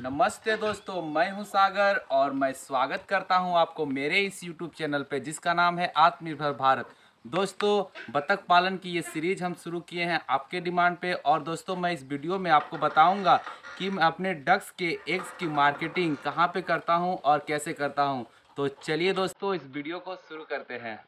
नमस्ते दोस्तों मैं हूं सागर और मैं स्वागत करता हूं आपको मेरे इस यूट्यूब चैनल पे जिसका नाम है आत्मनिर्भर भारत दोस्तों बतख पालन की ये सीरीज हम शुरू किए हैं आपके डिमांड पे और दोस्तों मैं इस वीडियो में आपको बताऊंगा कि मैं अपने डक्स के एग्स की मार्केटिंग कहाँ पे करता हूँ और कैसे करता हूँ तो चलिए दोस्तों इस वीडियो को शुरू करते हैं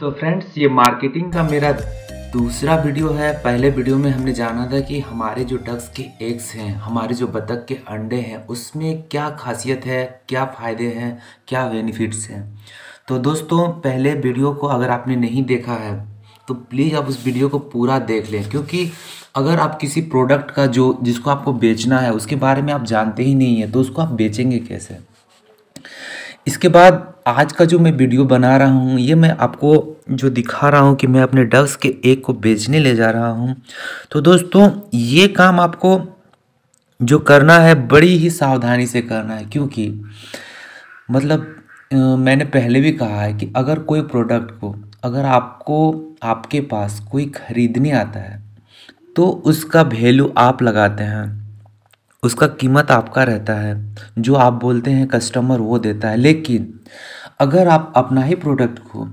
तो फ्रेंड्स ये मार्केटिंग का मेरा दूसरा वीडियो है पहले वीडियो में हमने जाना था कि हमारे जो डग्स के एग्स हैं हमारे जो बतख के अंडे हैं उसमें क्या खासियत है क्या फ़ायदे हैं क्या बेनिफिट्स हैं तो दोस्तों पहले वीडियो को अगर आपने नहीं देखा है तो प्लीज़ आप उस वीडियो को पूरा देख लें क्योंकि अगर आप किसी प्रोडक्ट का जो जिसको आपको बेचना है उसके बारे में आप जानते ही नहीं हैं तो उसको आप बेचेंगे कैसे इसके बाद आज का जो मैं वीडियो बना रहा हूँ ये मैं आपको जो दिखा रहा हूँ कि मैं अपने डग्स के एक को बेचने ले जा रहा हूँ तो दोस्तों ये काम आपको जो करना है बड़ी ही सावधानी से करना है क्योंकि मतलब मैंने पहले भी कहा है कि अगर कोई प्रोडक्ट को अगर आपको आपके पास कोई ख़रीदने आता है तो उसका वैल्यू आप लगाते हैं उसका कीमत आपका रहता है जो आप बोलते हैं कस्टमर वो देता है लेकिन अगर आप अपना ही प्रोडक्ट को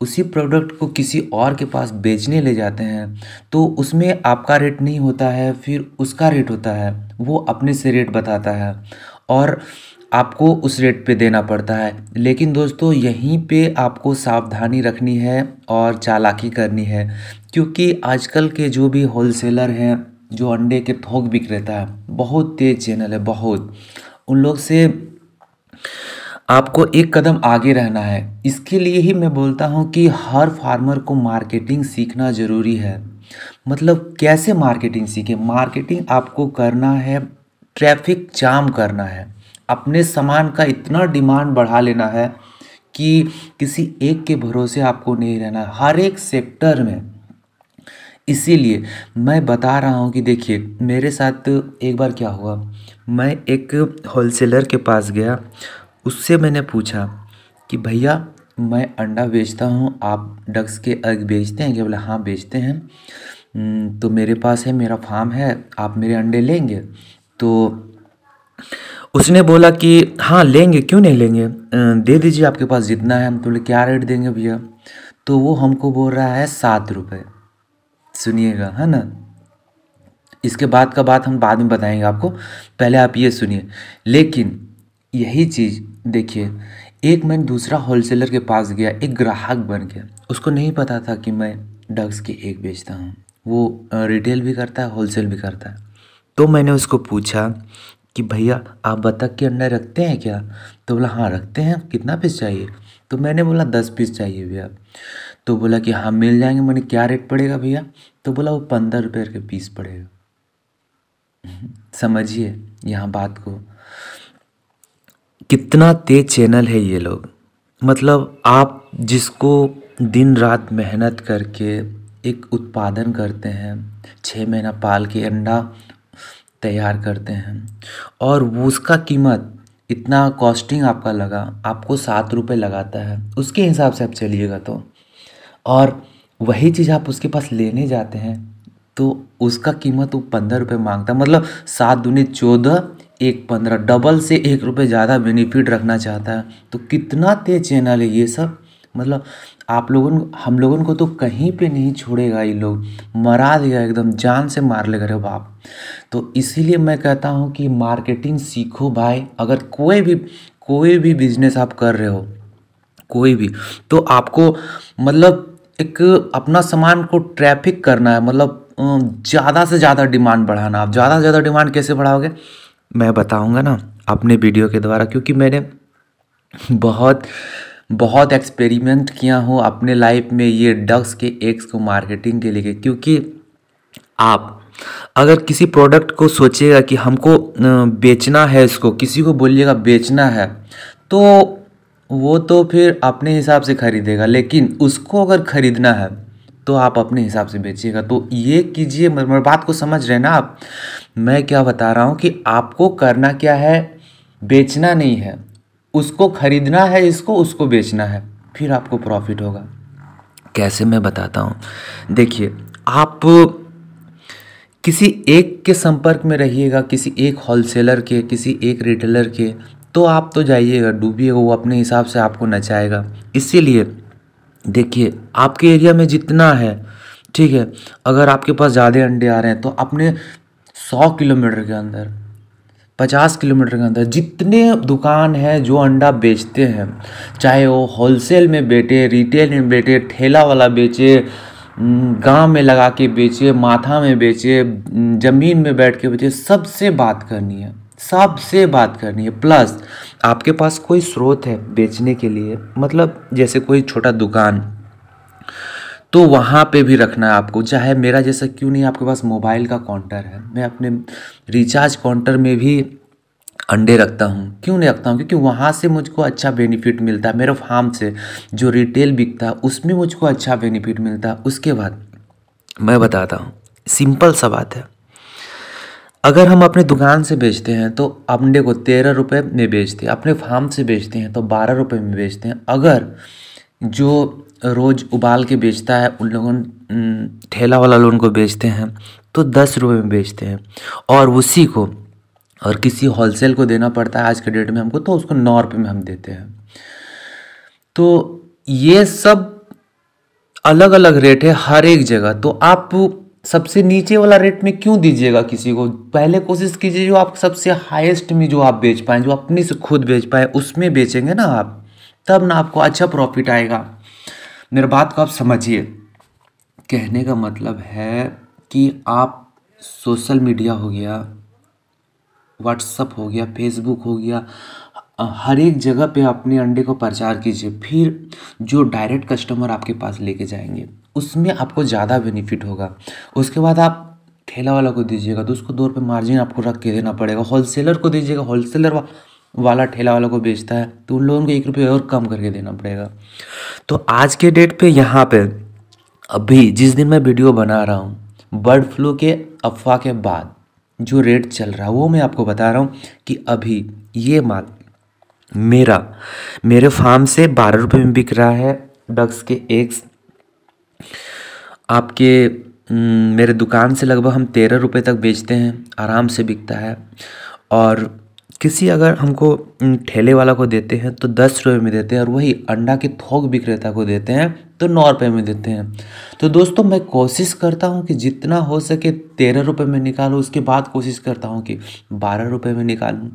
उसी प्रोडक्ट को किसी और के पास बेचने ले जाते हैं तो उसमें आपका रेट नहीं होता है फिर उसका रेट होता है वो अपने से रेट बताता है और आपको उस रेट पे देना पड़ता है लेकिन दोस्तों यहीं पे आपको सावधानी रखनी है और चालाकी करनी है क्योंकि आजकल के जो भी होलसेलर हैं जो अंडे के थोक विक्रेता है बहुत तेज चैनल है बहुत उन लोग से आपको एक कदम आगे रहना है इसके लिए ही मैं बोलता हूँ कि हर फार्मर को मार्केटिंग सीखना ज़रूरी है मतलब कैसे मार्केटिंग सीखे मार्केटिंग आपको करना है ट्रैफिक जाम करना है अपने सामान का इतना डिमांड बढ़ा लेना है कि किसी एक के भरोसे आपको नहीं रहना है हर एक सेक्टर में इसीलिए मैं बता रहा हूँ कि देखिए मेरे साथ एक बार क्या हुआ मैं एक होलसेलर के पास गया उससे मैंने पूछा कि भैया मैं अंडा बेचता हूँ आप डक्स के अग बेचते हैं क्या बोले हाँ बेचते हैं तो मेरे पास है मेरा फार्म है आप मेरे अंडे लेंगे तो उसने बोला कि हाँ लेंगे क्यों नहीं लेंगे दे दीजिए आपके पास जितना है हम तो बोले क्या रेट देंगे भैया तो वो हमको बोल रहा है सात रुपये सुनिएगा है ना इसके बाद का बात हम बाद में बताएंगे आपको पहले आप ये सुनिए लेकिन यही चीज़ देखिए एक मैं दूसरा होलसेलर के पास गया एक ग्राहक बन गया उसको नहीं पता था कि मैं डग्स की एक बेचता हूँ वो रिटेल भी करता है होलसेल भी करता है तो मैंने उसको पूछा कि भैया आप बतख के अंडे रखते हैं क्या तो बोला हाँ रखते हैं कितना पीस चाहिए तो मैंने बोला दस पीस चाहिए भैया तो बोला कि हाँ मिल जाएंगे मैंने क्या रेट पड़ेगा भैया तो बोला वो पंद्रह रुपये के पीस पड़ेगा समझिए यहाँ बात को कितना तेज चैनल है ये लोग मतलब आप जिसको दिन रात मेहनत करके एक उत्पादन करते हैं छः महीना पाल के अंडा तैयार करते हैं और उसका कीमत इतना कॉस्टिंग आपका लगा आपको सात रुपये लगाता है उसके हिसाब से आप चलिएगा तो और वही चीज़ आप उसके पास लेने जाते हैं तो उसका कीमत वो पंद्रह रुपये मांगता मतलब सात दूनी चौदह एक पंद्रह डबल से एक रुपये ज़्यादा बेनिफिट रखना चाहता है तो कितना तेज चैनल है ये सब मतलब आप लोगों हम लोगों को तो कहीं पे नहीं छोड़ेगा ये लोग मरा देगा एकदम जान से मार लेगा रे बाप तो इसीलिए मैं कहता हूँ कि मार्केटिंग सीखो भाई अगर कोई भी कोई भी बिजनेस आप कर रहे हो कोई भी तो आपको मतलब एक अपना सामान को ट्रैफिक करना है मतलब ज़्यादा से ज़्यादा डिमांड बढ़ाना आप ज़्यादा से ज़्यादा डिमांड कैसे बढ़ाओगे मैं बताऊँगा ना अपने वीडियो के द्वारा क्योंकि मैंने बहुत बहुत एक्सपेरिमेंट किया हूँ अपने लाइफ में ये डग्स के एग्स को मार्केटिंग के लिए क्योंकि आप अगर किसी प्रोडक्ट को सोचिएगा कि हमको बेचना है इसको किसी को बोलिएगा बेचना है तो वो तो फिर अपने हिसाब से खरीदेगा लेकिन उसको अगर खरीदना है तो आप अपने हिसाब से बेचिएगा तो ये कीजिए मतलब बात को समझ रहे ना आप मैं क्या बता रहा हूँ कि आपको करना क्या है बेचना नहीं है उसको ख़रीदना है इसको उसको बेचना है फिर आपको प्रॉफिट होगा कैसे मैं बताता हूँ देखिए आप किसी एक के संपर्क में रहिएगा किसी एक होलसेलर के किसी एक रिटेलर के तो आप तो जाइएगा डूबिएगा वो अपने हिसाब से आपको नचाएगा इसीलिए देखिए आपके एरिया में जितना है ठीक है अगर आपके पास ज़्यादा अंडे आ रहे हैं तो अपने सौ किलोमीटर के अंदर पचास किलोमीटर के अंदर जितने दुकान हैं जो अंडा बेचते हैं चाहे वो होलसेल में बेटे रिटेल में बेटे ठेला वाला बेचे गांव में लगा के बेचे माथा में बेचे ज़मीन में बैठ के बेचे सबसे बात करनी है सबसे बात करनी है प्लस आपके पास कोई स्रोत है बेचने के लिए मतलब जैसे कोई छोटा दुकान तो वहाँ पे भी रखना है आपको चाहे मेरा जैसा क्यों नहीं आपके पास मोबाइल का काउंटर है मैं अपने रिचार्ज काउंटर में भी अंडे रखता हूँ क्यों नहीं रखता हूँ क्योंकि वहाँ से मुझको अच्छा बेनिफिट मिलता है मेरे फार्म से जो रिटेल बिकता है उसमें मुझको अच्छा बेनिफिट मिलता है उसके बाद मैं बताता हूँ सिंपल सा बात है अगर हम अपने दुकान से बेचते हैं तो अंडे को तेरह रुपये में बेचते हैं अपने फार्म से बेचते हैं तो बारह रुपये में बेचते हैं अगर जो रोज़ उबाल के बेचता है उन लोगों ठेला वाला लोग उनको बेचते हैं तो दस रुपये में बेचते हैं और उसी को और किसी होलसेल को देना पड़ता है आज के डेट में हमको तो उसको नौ रुपये में हम देते हैं तो ये सब अलग अलग रेट है हर एक जगह तो आप सबसे नीचे वाला रेट में क्यों दीजिएगा किसी को पहले कोशिश कीजिए जो आप सबसे हाईएस्ट में जो आप बेच पाएँ जो अपने से खुद बेच पाएँ उसमें बेचेंगे ना आप तब ना आपको अच्छा प्रॉफिट आएगा निर्बाध को आप समझिए कहने का मतलब है कि आप सोशल मीडिया हो गया व्हाट्सअप हो गया फेसबुक हो गया हर एक जगह पे अपने अंडे को प्रचार कीजिए फिर जो डायरेक्ट कस्टमर आपके पास लेके जाएंगे उसमें आपको ज़्यादा बेनिफिट होगा उसके बाद आप ठेला वाला को दीजिएगा तो उसको दो रुपये मार्जिन आपको रख के देना पड़ेगा होलसेलर को दीजिएगा होलसेलर वाला ठेला वाला को बेचता है तो उन लोगों को एक रुपये और कम करके देना पड़ेगा तो आज के डेट पे यहाँ पे अभी जिस दिन मैं वीडियो बना रहा हूँ बर्ड फ्लू के अफवाह के बाद जो रेट चल रहा है वो मैं आपको बता रहा हूँ कि अभी ये माल मेरा मेरे फार्म से बारह रुपये में बिक रहा है डग्स के एग्स आपके मेरे दुकान से लगभग हम तेरह रुपये तक बेचते हैं आराम से बिकता है और किसी अगर हमको ठेले वाला को देते हैं तो दस रुपये में देते हैं और वही अंडा के थोक विक्रेता को देते हैं तो नौ रुपये में देते हैं तो दोस्तों मैं कोशिश करता हूँ कि जितना हो सके तेरह रुपये में निकालूं उसके बाद कोशिश करता हूँ कि बारह रुपये में निकालूं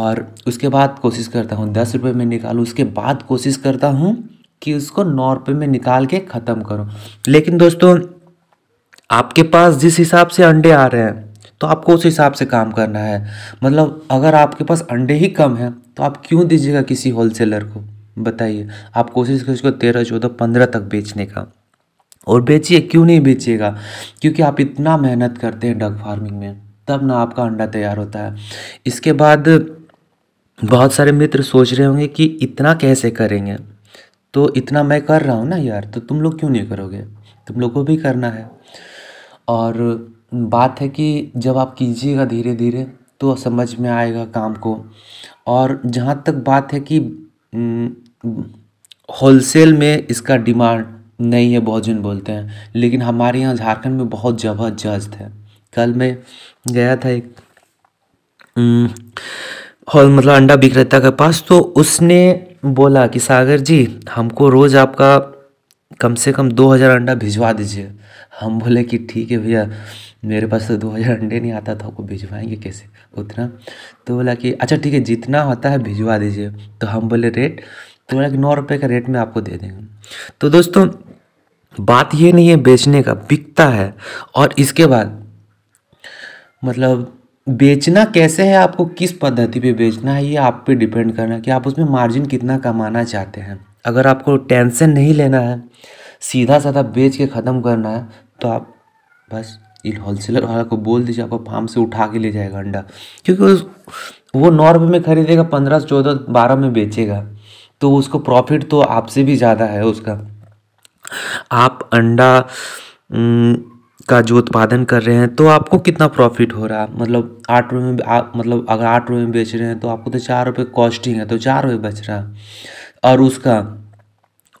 और उसके बाद कोशिश करता हूँ दस रुपये में निकालूँ उसके बाद कोशिश करता हूँ कि उसको नौ रुपये में निकाल के ख़त्म करो लेकिन दोस्तों आपके पास जिस हिसाब से अंडे आ रहे हैं तो आपको उस हिसाब से काम करना है मतलब अगर आपके पास अंडे ही कम हैं तो आप क्यों दीजिएगा किसी होलसेलर को बताइए आप कोशिश करिए उसको तेरह चौदह पंद्रह तक बेचने का और बेचिए क्यों नहीं बेचिएगा क्योंकि आप इतना मेहनत करते हैं डग फार्मिंग में तब ना आपका अंडा तैयार होता है इसके बाद बहुत सारे मित्र सोच रहे होंगे कि इतना कैसे करेंगे तो इतना मैं कर रहा हूँ ना यार तो तुम लोग क्यों नहीं करोगे तुम लोग को भी करना है और बात है कि जब आप कीजिएगा धीरे धीरे तो समझ में आएगा काम को और जहाँ तक बात है कि होलसेल में इसका डिमांड नहीं है बहुत जन बोलते हैं लेकिन हमारे यहाँ झारखंड में बहुत ज़बरदस्त है कल मैं गया था एक हॉल मतलब अंडा विक्रेता के पास तो उसने बोला कि सागर जी हमको रोज़ आपका कम से कम दो हज़ार अंडा भिजवा दीजिए हम बोले कि ठीक है भैया मेरे पास तो दो हज़ार अंडे नहीं आता था आपको भिजवाएंगे कैसे उतना तो बोला कि अच्छा ठीक है जितना होता है भिजवा दीजिए तो हम बोले रेट तो बोला कि नौ रुपये का रेट में आपको दे देंगे तो दोस्तों बात ये नहीं है बेचने का बिकता है और इसके बाद मतलब बेचना कैसे है आपको किस पद्धति पे बेचना है ये आप पे डिपेंड करना है कि आप उसमें मार्जिन कितना कमाना चाहते हैं अगर आपको टेंशन नहीं लेना है सीधा साधा बेच के ख़त्म करना है तो आप बस इन होलसेलर वाला को बोल दीजिए आपको फार्म से उठा के ले जाएगा अंडा क्योंकि उस वो नौ रुपये में खरीदेगा पंद्रह चौदह बारह में बेचेगा तो उसको प्रॉफिट तो आपसे भी ज़्यादा है उसका आप अंडा का जो उत्पादन कर रहे हैं तो आपको कितना प्रॉफिट हो रहा है मतलब आठ रुपये में मतलब अगर आठ रुपये में बेच रहे हैं तो आपको तो चार रुपये कॉस्टिंग है तो चार रुपये बच रहा है और उसका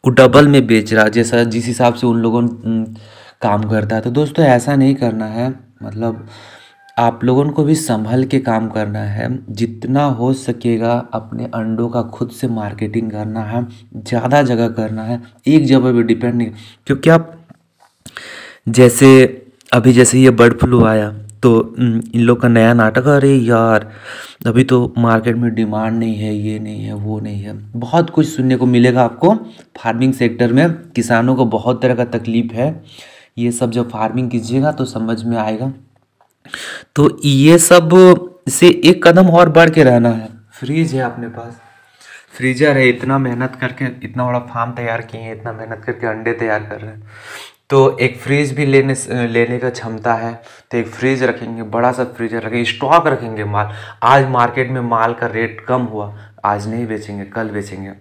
वो डबल में बेच रहा जैसा जिस हिसाब से उन लोगों काम करता है तो दोस्तों ऐसा नहीं करना है मतलब आप लोगों को भी संभल के काम करना है जितना हो सकेगा अपने अंडों का खुद से मार्केटिंग करना है ज़्यादा जगह करना है एक जगह भी डिपेंड नहीं क्योंकि आप जैसे अभी जैसे ये बर्ड फ्लू आया तो इन लोग का नया नाटक अरे यार अभी तो मार्केट में डिमांड नहीं है ये नहीं है वो नहीं है बहुत कुछ सुनने को मिलेगा आपको फार्मिंग सेक्टर में किसानों को बहुत तरह का तकलीफ है ये सब जब फार्मिंग कीजिएगा तो समझ में आएगा तो ये सब से एक कदम और बढ़ के रहना है फ्रीज है अपने पास फ्रीजर है इतना मेहनत करके इतना बड़ा फार्म तैयार किए हैं इतना मेहनत करके अंडे तैयार कर रहे हैं तो एक फ्रिज भी लेने लेने का क्षमता है तो एक फ्रिज रखेंगे बड़ा सा फ्रीजर रखेंगे स्टॉक रखेंगे माल आज मार्केट में माल का रेट कम हुआ आज नहीं बेचेंगे कल बेचेंगे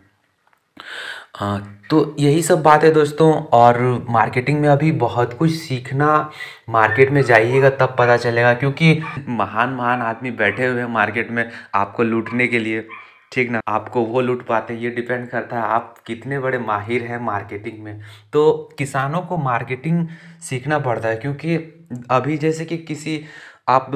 हाँ तो यही सब बात है दोस्तों और मार्केटिंग में अभी बहुत कुछ सीखना मार्केट में जाइएगा तब पता चलेगा क्योंकि महान महान आदमी बैठे हुए हैं मार्केट में आपको लूटने के लिए ठीक ना आपको वो लूट पाते ये डिपेंड करता है आप कितने बड़े माहिर हैं मार्केटिंग में तो किसानों को मार्केटिंग सीखना पड़ता है क्योंकि अभी जैसे कि किसी आप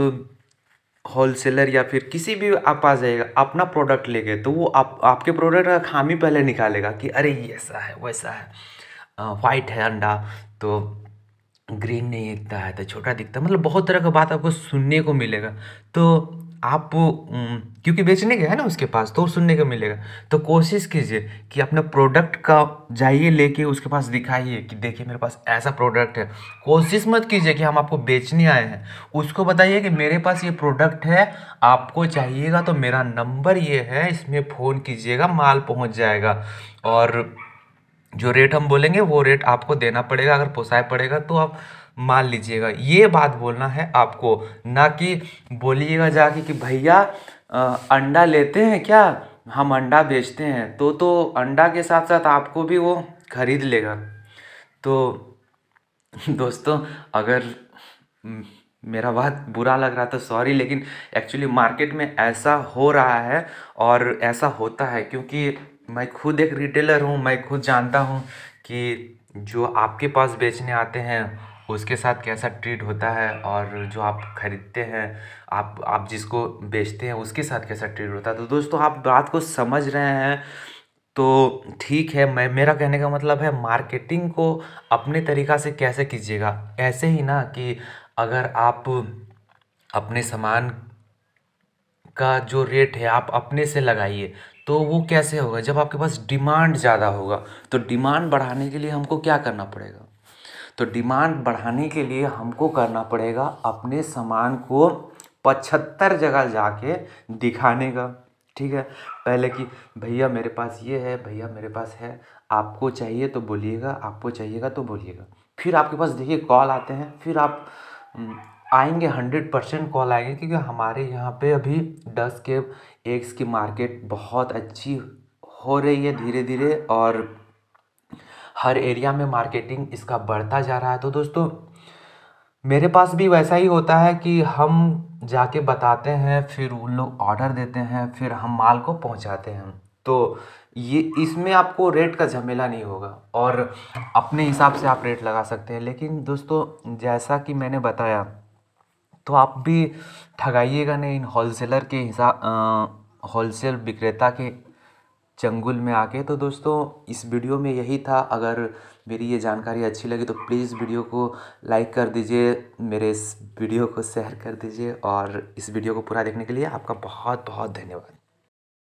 होलसेलर या फिर किसी भी आप पास जाएगा अपना प्रोडक्ट लेके तो वो आप आपके प्रोडक्ट का खामी पहले निकालेगा कि अरे ये ऐसा है वैसा है वाइट है अंडा तो ग्रीन नहीं दिखता है तो छोटा दिखता है मतलब बहुत तरह का बात आपको सुनने को मिलेगा तो आप क्योंकि बेचने का है ना उसके पास तो सुनने को मिलेगा तो कोशिश कीजिए कि अपना प्रोडक्ट का जाइए लेके उसके पास दिखाइए कि देखिए मेरे पास ऐसा प्रोडक्ट है कोशिश मत कीजिए कि हम आपको बेचने आए हैं उसको बताइए कि मेरे पास ये प्रोडक्ट है आपको चाहिएगा तो मेरा नंबर ये है इसमें फ़ोन कीजिएगा माल पहुँच जाएगा और जो रेट हम बोलेंगे वो रेट आपको देना पड़ेगा अगर पोसाए पड़ेगा तो आप मान लीजिएगा ये बात बोलना है आपको ना कि बोलिएगा जाके कि भैया अंडा लेते हैं क्या हम अंडा बेचते हैं तो तो अंडा के साथ साथ आपको भी वो खरीद लेगा तो दोस्तों अगर मेरा बात बुरा लग रहा था तो सॉरी लेकिन एक्चुअली मार्केट में ऐसा हो रहा है और ऐसा होता है क्योंकि मैं खुद एक रिटेलर हूँ मैं खुद जानता हूँ कि जो आपके पास बेचने आते हैं उसके साथ कैसा ट्रीट होता है और जो आप ख़रीदते हैं आप आप जिसको बेचते हैं उसके साथ कैसा ट्रीट होता है तो दोस्तों आप बात को समझ रहे हैं तो ठीक है मैं मेरा कहने का मतलब है मार्केटिंग को अपने तरीक़ा से कैसे कीजिएगा ऐसे ही ना कि अगर आप अपने सामान का जो रेट है आप अपने से लगाइए तो वो कैसे होगा जब आपके पास डिमांड ज़्यादा होगा तो डिमांड बढ़ाने के लिए हमको क्या करना पड़ेगा तो डिमांड बढ़ाने के लिए हमको करना पड़ेगा अपने सामान को पचहत्तर जगह जाके दिखाने का ठीक है पहले कि भैया मेरे पास ये है भैया मेरे पास है आपको चाहिए तो बोलिएगा आपको चाहिएगा तो बोलिएगा फिर आपके पास देखिए कॉल आते हैं फिर आप आएंगे हंड्रेड परसेंट कॉल आएंगे क्योंकि हमारे यहाँ पे अभी डस के एग्स की मार्केट बहुत अच्छी हो रही है धीरे धीरे और हर एरिया में मार्केटिंग इसका बढ़ता जा रहा है तो दोस्तों मेरे पास भी वैसा ही होता है कि हम जाके बताते हैं फिर उन लोग ऑर्डर देते हैं फिर हम माल को पहुंचाते हैं तो ये इसमें आपको रेट का झमेला नहीं होगा और अपने हिसाब से आप रेट लगा सकते हैं लेकिन दोस्तों जैसा कि मैंने बताया तो आप भी ठगाइएगा नहीं इन होलसेलर के हिसाब होलसेल विक्रेता के चंगुल में आके तो दोस्तों इस वीडियो में यही था अगर मेरी ये जानकारी अच्छी लगी तो प्लीज़ वीडियो को लाइक कर दीजिए मेरे इस वीडियो को शेयर कर दीजिए और इस वीडियो को पूरा देखने के लिए आपका बहुत बहुत धन्यवाद